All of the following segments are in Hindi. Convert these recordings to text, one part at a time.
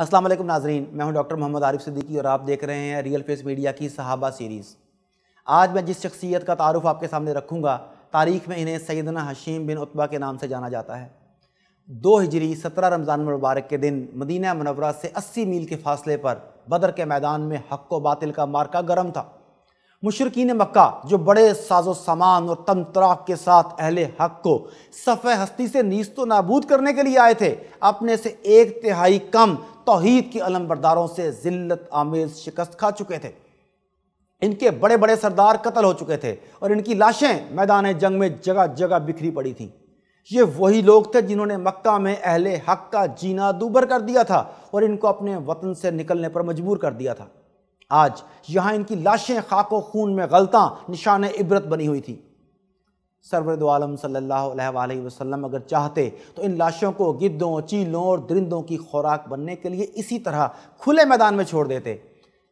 अस्सलाम वालेकुम नाजरीन मैं हूं डॉक्टर मोहम्मद आरिफ सिद्दीकी और आप देख रहे हैं रियल फेस मीडिया की सहाबा सीरीज़ आज मैं जिस शख्सियत का तारुफ आपके सामने रखूँगा तारीख़ में इन्हें सैदना हशीम बिन उत्बा के नाम से जाना जाता है दो हिजरी सत्रह रमज़ान मुबारक के दिन मदीना मनवरा से अस्सी मील के फासले पर बदर के मैदान में हक व बातिल का मार्का गर्म था मुशरकिन मक्का जो बड़े साजो सामान और तम तराक के साथ अहले हक को सफ़े हस्ती से नीस्त नाबूद करने के लिए आए थे अपने से एक तिहाई कम तोहद की बरदारों से ज़िल्त आमेज़ शिकस्त खा चुके थे इनके बड़े बड़े सरदार कत्ल हो चुके थे और इनकी लाशें मैदान जंग में जगह जगह बिखरी पड़ी थीं ये वही लोग थे जिन्होंने मक्का में अहले हक का जीना दूबर कर दिया था और इनको अपने वतन से निकलने पर मजबूर कर दिया था आज यहाँ इनकी लाशें खाको खून में गलता निशान इबरत बनी हुई थी सरवरद आलम सल्ला वसम अगर चाहते तो इन लाशों को गिद्धों चीलों और दरिंदों की खुराक बनने के लिए इसी तरह खुले मैदान में छोड़ देते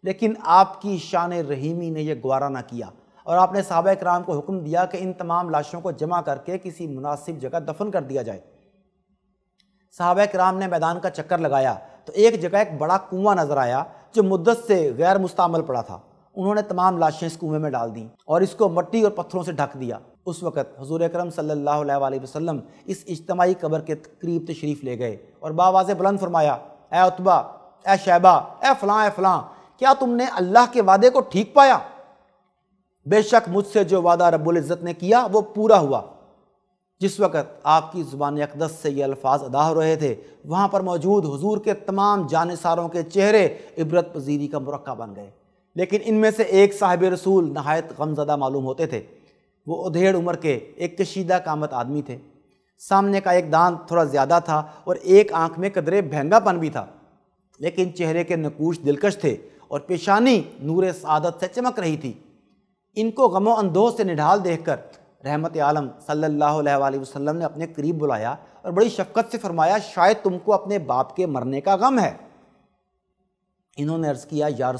लेकिन आपकी शान रहीमी ने यह गवारा ना किया और आपने सहाबा कराम को हुक्म दिया कि इन तमाम लाशों को जमा करके किसी मुनासिब जगह दफन कर दिया जाए सहाबा कराम ने मैदान का चक्कर लगाया तो एक जगह एक बड़ा कुआं नज़र आया जो मुद्दत से गैर मुस्तमल पड़ा था उन्होंने तमाम लाशें इस कुएं में डाल दी और इसको मट्टी और पत्थरों से ढक दिया उस वक़्त हजूर अक्रम सल्ला वसम इस इज्तमाही कबर के करीब तशरीफ़ ले गए और बावाज़ बुलंद फरमाया ए उतबा ए शैबा ए फ़लाँ ए फ़लाँ क्या तुमने अल्लाह के वादे को ठीक पाया बेशक मुझसे जो वादा रबुल्ज़त ने किया वो पूरा हुआ जिस वक़्त आपकी ज़ुबान अकदस से ये अल्फाज अदा हो रहे थे वहाँ पर मौजूद हुजूर के तमाम जानसारों के चेहरे इबरत पजीरी का मुरक्का बन गए लेकिन इनमें से एक साहिब रसूल नहायत गमजदा मालूम होते थे वो उधेड़ उम्र के एक कशीदा कामत आदमी थे सामने का एक दांत थोड़ा ज़्यादा था और एक आंख में कदरे भहंगापन भी था लेकिन चेहरे के नकूश दिलकश थे और पेशानी नूर सदत से चमक रही थी इनको गमो अंदोज से निढाल देख कर रहमत आलम सल्लल्लाहु अलैहि वसल्लम ने अपने करीब बुलाया और बड़ी शफकत से फरमाया शायद तुमको अपने बाप के मरने का गम है इन्होंने अर्ज़ किया या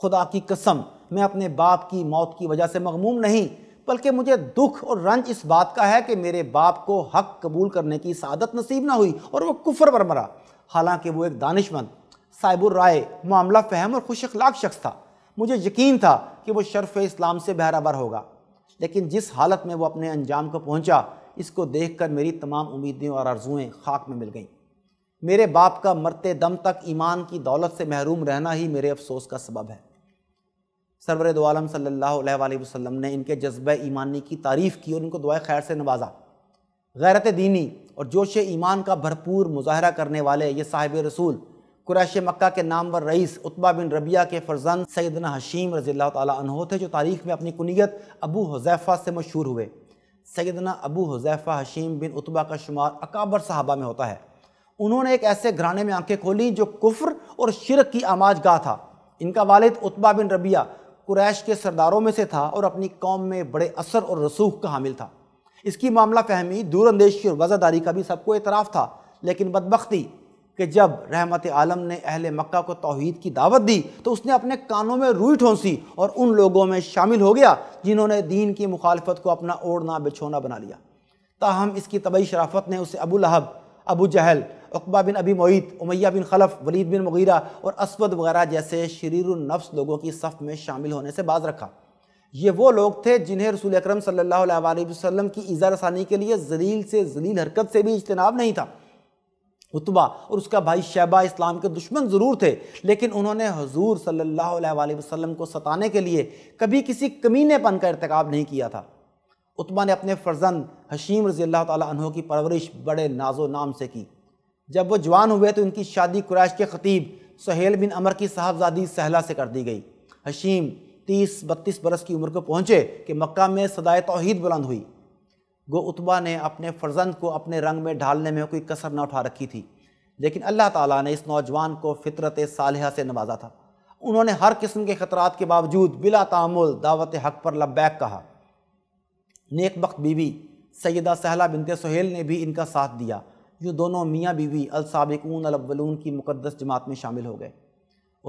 खुदा की कसम मैं अपने बाप की मौत की वजह से मगमूम नहीं बल्कि मुझे दुख और रंज इस बात का है कि मेरे बाप को हक कबूल करने की सादत नसीब ना हुई और वो कुफर पर मरा हालांकि वो एक दानिशमंद साइबुर राय मामला फहम और खुश अखलाक शख्स था मुझे यकीन था कि वो शर्फ इस्लाम से बहराबर होगा लेकिन जिस हालत में वो अपने अंजाम को पहुंचा इसको देख कर मेरी तमाम उम्मीदें और आरजुएँ खाक में मिल गईं मेरे बाप का मरते दम तक ईमान की दौलत से महरूम रहना ही मेरे अफसोस का सबब है सरवर दो सल्ला वसम ने इनके जज्ब ईमानी की तारीफ़ की और इनको दुआ खैर से नवाजा गैरत दीनी और जोश ईमान का भरपूर मुजाहरा करने वाले ये साहिब रसूल कुरैश मक्का के नाम पर रईस उत्बा बिन रबिया के फरजन सैदना हशीम रज़ी तहो थे जो तारीख़ में अपनी कुनीत अबू हजैफा से मशहूर हुए सैदना अबू हजैफ़ा हशीम बिन उत्बा का शुमार अकाबर साहबा में होता है उन्होंने एक ऐसे घराने में आंखें खोली जो कुफ्र और शिरक की आमाज गाह था इनका वालद उत्बा बिन रबिया कुरैश के सरदारों में से था और अपनी कौम में बड़े असर और रसूख का हामिल था इसकी मामला फहमी दूरंदेशी और वज़ादारी का भी सबको एतराफ़ था लेकिन बदबख्ती कि जब रहमत आलम ने अहल मक्का को तोहद की दावत दी तो उसने अपने कानों में रूई ठोंसी और उन लोगों में शामिल हो गया जिन्होंने दीन की मुखालफत को अपना ओढ़ना बिछोना बना लिया ताहम इसकी तबई शराफत ने उसे Abu Lahab Abu Jahl Uqba bin Abi Muait Umayya bin Khalaf Walid bin Mughira और असवद वगैरह जैसे शरीरनफ्स लोगों की सफ़ में शामिल होने से बाज रखा ये वो लोग थे जिन्हें रसूल अक्रम सल्ला की इज़ा रसानी के लिए जलील से जलील हरकत से भी इजतनाब नहीं था उतबा और उसका भाई शैबा इस्लाम के दुश्मन ज़रूर थे लेकिन उन्होंने हजूर सल्ला वसम को सताने के लिए कभी किसी कमीनेपन का इरतकब नहीं किया था उतबा ने अपने फ़र्जंद हशीम रज़ी अल्लाह तहों की परवरिश बड़े नाजो नाम से की जब वो जवान हुए तो इनकी शादी कुरैश के ख़तीब सहेल बिन अमर की साहबजादी सहला से कर दी गई हशीम तीस बत्तीस बरस की उम्र को पहुँचे कि मक्का में सदाए तोहद बुलंद हुई गो उतबा ने अपने फ़र्जंद को अपने रंग में ढालने में कोई कसर न उठा रखी थी लेकिन अल्लाह ताला ने इस नौजवान को फितरत साल से नवाजा था उन्होंने हर किस्म के ख़तरात के बावजूद बिला तामुल दावत हक पर लब्बैक कहा नेक बख्त बीवी सैदा सहला बिनते सहेल ने भी इनका साथ दिया जो दोनों मियाँ बीवी अलसाबिकून अलवलून की मुकदस जमात में शामिल हो गए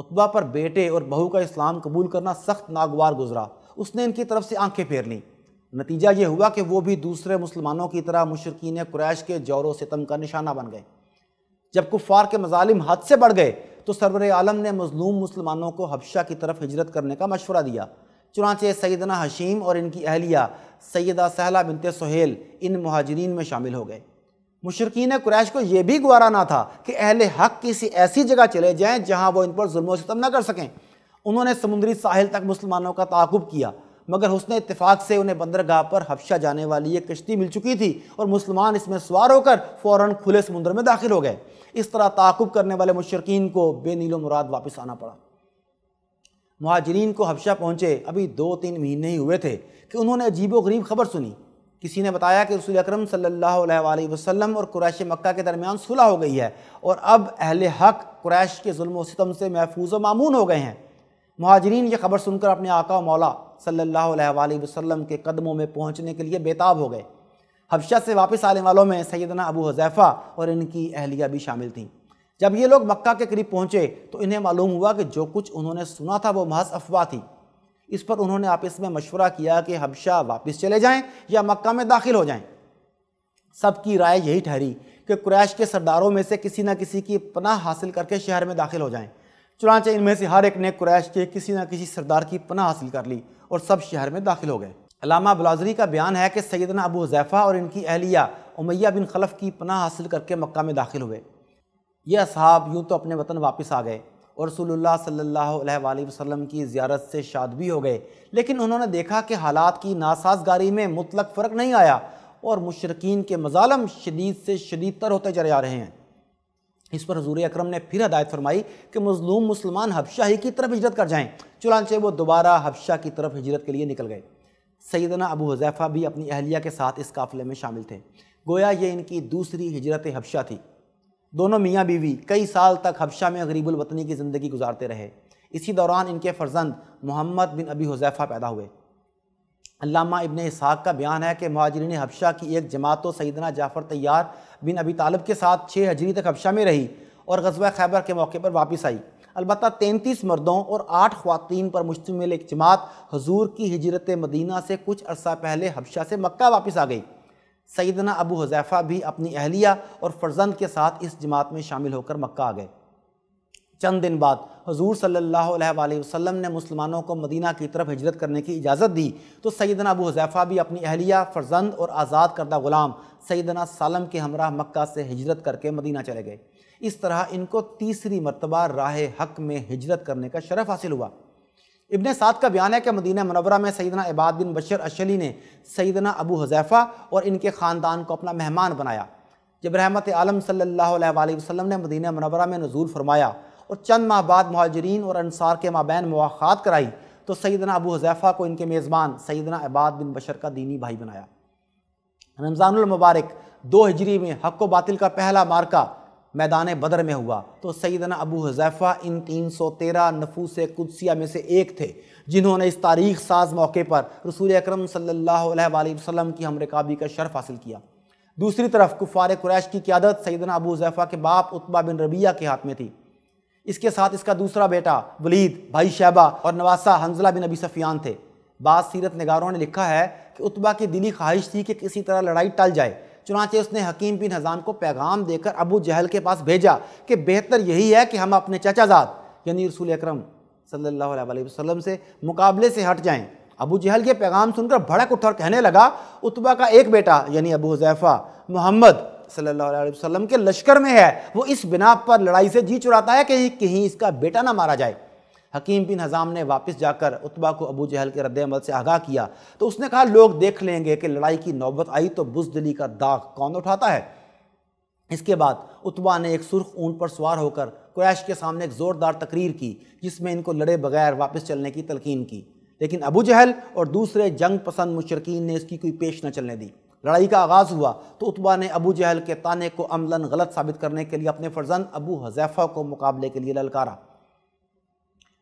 उतबा पर बेटे और बहू का इस्लाम कबूल करना सख्त नागवार गुजरा उसने इनकी तरफ से आंखें फेर लीं नतीजा ये हुआ कि वो भी दूसरे मुसलमानों की तरह मुशरकिन क्रैश के जौर सितम का निशाना बन गए जब कुफ़ार के मजालिम हद से बढ़ गए तो सरवर आलम ने मजलूम मुसलमानों को हबशा की तरफ हिजरत करने का मशवरा दिया चुनाचे सैदना हशीम और इनकी अहलिया सैदा सहला बिनते सहेल इन महाजरीन में शामिल हो गए मुशरकिन क्रैश को यह भी गुआरा ना था कि अहले हक किसी ऐसी जगह चले जाएँ जहाँ वो इन पर म सितम ना कर सकें उन्होंने समुद्री साहिल तक मुसलमानों का ताकुब किया मगर हुसन इतफाक़ से उन्हें बंदरगाह पर हफ्शा जाने वाली एक कश्ती मिल चुकी थी और मुसलमान इसमें सवार होकर फ़ौर खुले समुद्र में दाखिल हो गए इस तरह ताकुब करने वाले मुशरकिन को बेनीलो मुराद वापस आना पड़ा महाजरीन को हफ्शा पहुँचे अभी दो तीन महीने ही हुए थे कि उन्होंने अजीब व गरीब खबर सुनी किसी ने बताया कि रसूल अक्रम सल्लल्लाहु अलैहि वसल्लम और कुरैश मक्का के दरमियान सुलह हो गई है और अब अहल हक कुरैश के जुल्म सितम से महफूज व मामून हो गए हैं महाजरीन ये खबर सुनकर अपने आका मौला सल्लल्लाहु अलैहि वसल्लम के कदमों में पहुँचने के लिए बेताब हो गए हबशा से वापस आने वालों में सैदना अबू हजैफ़ा और इनकी अहलिया भी शामिल थी जब ये लोग मक्का के करीब पहुँचे तो इन्हें मालूम हुआ कि जो कुछ उन्होंने सुना था वो महज अफवाह थी इस पर उन्होंने आपस में मशवरा किया कि हबशा वापस चले जाएं या मक्का में दाखिल हो जाएं। सबकी राय यही ठहरी कि क्रैश के सरदारों में से किसी न किसी की पनाह हासिल करके शहर में दाखिल हो जाएं। चुनाचे इनमें से हर एक ने क्रैश के किसी न किसी सरदार की पनाह हासिल कर ली और सब शहर में दाखिल हो गए अलामा बलाजरी का बयान है कि सैदना अबू जैफ़ा और इनकी अहलिया उमैया बिन खलफ की पनाह हासिल करके मक्का में दाखिल हुए यह असहाब यूँ तो अपने वतन वापस आ गए और रसूलुल्लाह सल्लल्लाहु अलैहि वसल्लम की ज़्यारत से शाद भी हो गए लेकिन उन्होंने देखा कि हालात की नासाजगारी में मुतलक फ़र्क नहीं आया और मुशरकिन के मजालम शदीद से शदीद तर होते चले जा रहे हैं इस पर हजूर अक्रम ने फिर हदायत फरमाई कि मजलूम मुसलमान हबशा ही की तरफ हिजरत कर जाएँ चुनानचे वो दोबारा हबशा की तरफ हिजरत के लिए निकल गए सैदना अबू हजैफ़ा भी अपनी अहलिया के साथ इस काफ़िले में शामिल थे गोया ये इनकी दूसरी हिजरत हबशा थी दोनों मियाँ बीवी कई साल तक हबशा में गरीबुल वतनी की ज़िंदगी गुजारते रहे इसी दौरान इनके फर्जंद मोहम्मद बिन अबी हुजैफ़ा पैदा हुए अल्लामा इबन इसहाक का बयान है कि महाजरीन हबशा की एक जमात तो सैदना जाफ़र तैयार बिन अबी तालब के साथ छः हजरी तक हबशा में रही और गजवा खैबर के मौके पर वापस आई अलबत् तैंतीस मर्दों और आठ खुवान पर मुश्तमिल एक जमात हजूर की हजरत मदीना से कुछ अरसा पहले हबशा से मक्का वापस आ गई सैदना अबू हज़ैफ़ा भी अपनी अहलिया और फ़र्जंद के साथ इस जमात में शामिल होकर मक्का आ गए चंद दिन बाद हजूर सल्ला वसम ने मुसलमानों को मदीना की तरफ हिजरत करने की इजाज़त दी तो सैदना अबू हज़ैफ़ा भी अपनी अहलिया फ़र्जंद और आज़ाद करदा ग़ुलाम सैदना सालम के हमरा मक्का से हिजरत करके मदीना चले गए इस तरह इनको तीसरी मरतबा राह हक में हिजरत करने का शरफ़ हासिल हुआ इबन साद का बयान है कि मदीना मनवरा में सईदना इबाद बिन बशर अशली ने सईदना अबू हजैफ़ा और इनके ख़ानदान को अपना मेहमान बनाया जब रहमत आलम सल्ला वसम ने मदीना मनवरा में नजूल फरमाया और चंद माह बाद महाजरीन और अनसार के माबैन मुखात कराई तो सईदना अबू हजैफ़ा को इनके मेज़बान सईदना इबाद बिन बशर का दीनी भाई बनाया रमज़ानमबारक दो हिजरी में हक व बातिल का पहला मार्का मैदान बदर में हुआ तो सईदना अबू हज़ैफ़ा इन तीन सौ तेरह नफूस कुदसिया में से एक थे जिन्होंने इस तारीख साज मौके पर रसूल अक्रम वसल्लम की क़ाबी का शर्फ हासिल किया दूसरी तरफ कुफ़ार कुरैश की क्यादत सईदना अबू हज़ैफ़ा के बाप उत्बा बिन रबिया के हाथ में थी इसके साथ इसका दूसरा बेटा वलीद भाई शैबा और नवासा हंजला बिन अबी सफ़ियान थे बाद सीरत नगारों ने लिखा है कि उत्बा की दिली ख्वाहिश थी कि किसी तरह लड़ाई टल जाए चुनाचे उसने हकीम बिन हज़ाम को पैगाम देकर अबू जहल के पास भेजा कि बेहतर यही है कि हम अपने चचाजाद यानी रसूल अक्रम सल्लाम से मुकाबले से हट जाएँ अबू जहल के पैगाम सुनकर भड़क उठ और कहने लगा उतबा का एक बेटा यानी अबू हजैफा मोहम्मद सल्लल्लाहु अलैहि वसल्लम के लश्कर में है वो इस बिना पर लड़ाई से जी चुराता है कि कहीं इसका बेटा ना मारा जाए हकीम बिन हज़ाम ने वापस जाकर उतबा को अबू जहल के रद्द अमल से आगाह किया तो उसने कहा लोग देख लेंगे कि लड़ाई की नौबत आई तो बुजदली का दाग कौन उठाता है इसके बाद उतबा ने एक सुर्ख ऊन पर सवार होकर क्रैश के सामने एक ज़ोरदार तकरीर की जिसमें इनको लड़े बगैर वापस चलने की तलकीन की लेकिन अबू जहल और दूसरे जंग पसंद मुशरकिन ने इसकी कोई पेश न चलने दी लड़ाई का आगाज़ हुआ तो उतबा ने अबू जहल के ताने को अमला गलत साबित करने के लिए अपने फर्जंद अबू हजैफ़ा को मुकाबले के लिए ललकारा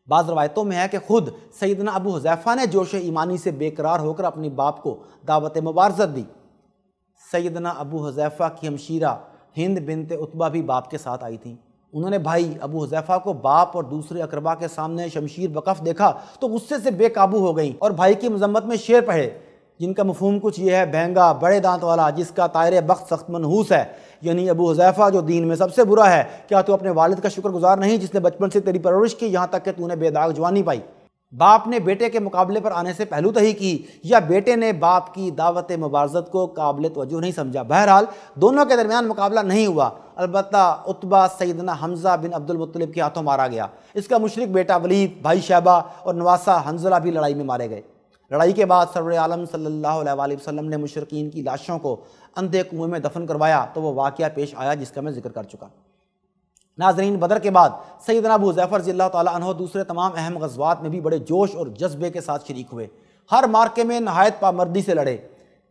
बाज़ रवायतों में है कि खुद सैदना अबू हुजैफ़ा ने जोश ईमानी से बेकरार होकर अपने बाप को दावत मुबारजत दी सैदना अबू हुजैफ़ा की हमशीरा हिंद बिनत उतबा भी बाप के साथ आई थी उन्होंने भाई अबू हुजैफ़ा को बाप और दूसरे अकरबा के सामने शमशीर बकफ देखा तो गुस्से से बेकाबू हो गई और भाई की मजम्मत में शेर पढ़े जिनका मफहम कुछ ये है बहंगा बड़े दांत वाला जिसका तायर बख्त सख्त मनहूस है यानी अबू हजैफ़ा जो दीन में सबसे बुरा है क्या तू अपने वालिद का शुक्रगुजार नहीं जिसने बचपन से तेरी परवरिश की यहाँ तक कि तूने बेदाग जवानी पाई बाप ने बेटे के मुकाबले पर आने से पहलू तही की या बेटे ने बाप की दावत मुबारजत को काबिल तोजह नहीं समझा बहरहाल दोनों के दरमियान मुकाबला नहीं हुआ अलबत् उतबा सैदना हमज़ा बिन अब्दुलमतलब के हाथों मारा गया इसका मुशरक बेटा वलीद भाई शहबा और नवासा हंजला भी लड़ाई में मारे गए लड़ाई के बाद सरवर आलम सल्ला वसम ने मुशरकिन की लाशों को अंधे कुएँ में दफन करवाया तो वह वाक़ पेश आया जिसका मैं जिक्र कर चुका नाजरीन बदर के बाद सैद नबू जैफ़र जिला तह दूसरे तमाम अहम गजबात में भी बड़े जोश और जज्बे के साथ शरीक हुए हर मार्के में नहायत पामर्दी से लड़े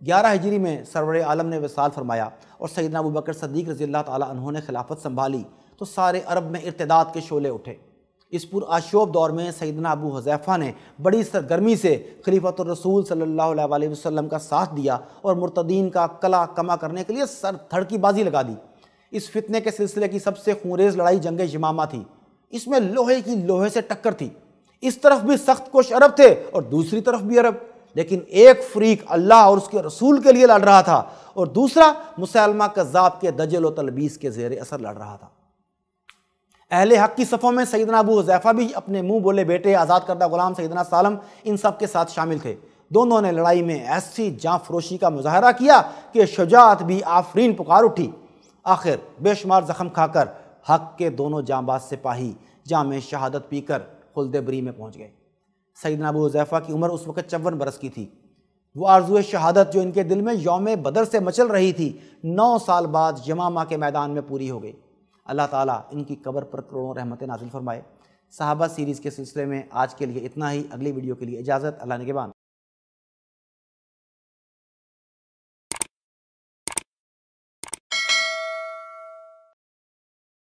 ग्यारह हजरी में सरवर आलम ने विसाल फरमाया और सैद नबू बकर सदीक रजील्ला तह ने खिलाफत संभाली तो सारे अरब में इरतदाद के शोले उठे इस पुराशोब दौर में सैदना अबू हज़ैफ़ा ने बड़ी सरगर्मी से खलीफत रसूल सल्ला वसम का साथ दिया और मुतदीन का कला कमा करने के लिए सर थड़कीबाजी लगा दी इस फितने के सिलसिले की सबसे खूरेज लड़ाई जंग जमामा थी इसमें लोहे की लोहे से टक्कर थी इस तरफ भी सख्त कोश अरब थे और दूसरी तरफ भी अरब लेकिन एक फ्रीक अल्लाह और उसके रसूल के लिए लड़ रहा था और दूसरा मुसलमा कज़ाब के दजल व तलबीस के जेर असर लड़ रहा था अहल हक की सफ़ों में सैदना अबू हजैफ़ा भी अपने मुंह बोले बेटे आज़ाद करदा गुलाम सैदना सालम इन सब के साथ शामिल थे दोनों ने लड़ाई में ऐसी जाँ फरोशी का मुजाहरा किया कि शुजात भी आफरीन पुकार उठी आखिर बेशुमार ज़ख़म खाकर हक के दोनों जाँबाज सिपाही जाम शहादत पीकर खुलदेबरी में पहुँच गए सैदना अबू हजैफ़ा की उम्र उस वक्त चौवन बरस की थी वो आरजू शहादत जो इनके दिल में योम बदर से मचल रही थी नौ साल बाद यमामा के मैदान में पूरी हो गई अल्लाह ताला इनकी कबर पर करोड़ों रहमत नाजिल फरमाए साहबा सीरीज़ के सिलसिले में आज के लिए इतना ही अगली वीडियो के लिए इजाज़त अल्लाह ने के बाद